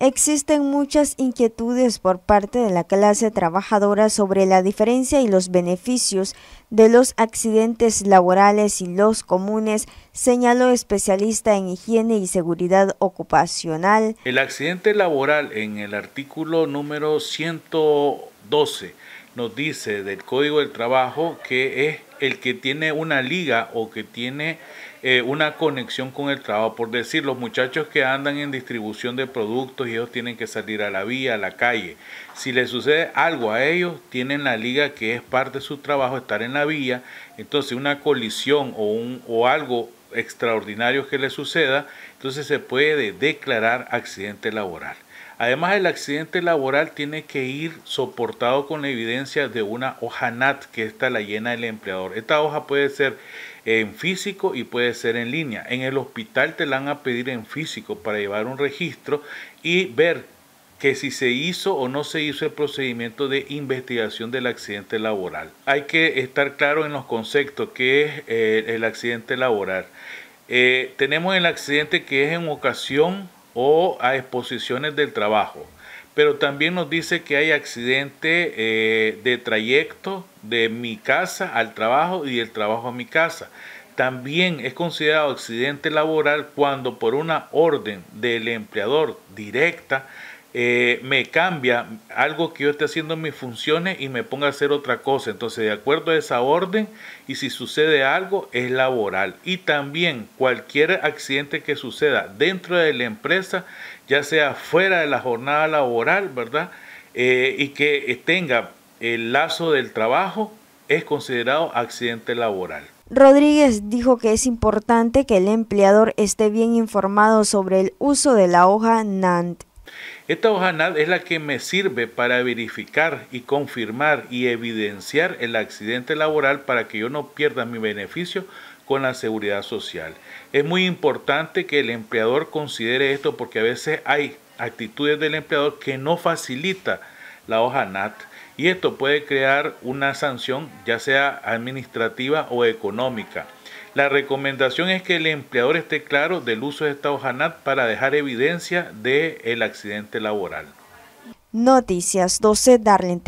Existen muchas inquietudes por parte de la clase trabajadora sobre la diferencia y los beneficios de los accidentes laborales y los comunes, señaló especialista en higiene y seguridad ocupacional. El accidente laboral en el artículo número 112 nos dice del Código del Trabajo que es el que tiene una liga o que tiene eh, una conexión con el trabajo. Por decir, los muchachos que andan en distribución de productos, y ellos tienen que salir a la vía, a la calle. Si les sucede algo a ellos, tienen la liga que es parte de su trabajo estar en la vía. Entonces, una colisión o, un, o algo extraordinario que les suceda, entonces se puede declarar accidente laboral. Además, el accidente laboral tiene que ir soportado con la evidencia de una hoja NAT que está la llena del empleador. Esta hoja puede ser en físico y puede ser en línea. En el hospital te la van a pedir en físico para llevar un registro y ver que si se hizo o no se hizo el procedimiento de investigación del accidente laboral. Hay que estar claro en los conceptos que es eh, el accidente laboral. Eh, tenemos el accidente que es en ocasión o a exposiciones del trabajo. Pero también nos dice que hay accidente eh, de trayecto de mi casa al trabajo y del trabajo a mi casa. También es considerado accidente laboral cuando por una orden del empleador directa eh, me cambia algo que yo esté haciendo en mis funciones y me ponga a hacer otra cosa. Entonces, de acuerdo a esa orden, y si sucede algo, es laboral. Y también cualquier accidente que suceda dentro de la empresa, ya sea fuera de la jornada laboral, ¿verdad? Eh, y que tenga el lazo del trabajo, es considerado accidente laboral. Rodríguez dijo que es importante que el empleador esté bien informado sobre el uso de la hoja NANT esta hoja es la que me sirve para verificar y confirmar y evidenciar el accidente laboral para que yo no pierda mi beneficio con la seguridad social. Es muy importante que el empleador considere esto porque a veces hay actitudes del empleador que no facilita la hoja NAT y esto puede crear una sanción ya sea administrativa o económica. La recomendación es que el empleador esté claro del uso de esta hoja NAT para dejar evidencia del accidente laboral. Noticias 12 Darlene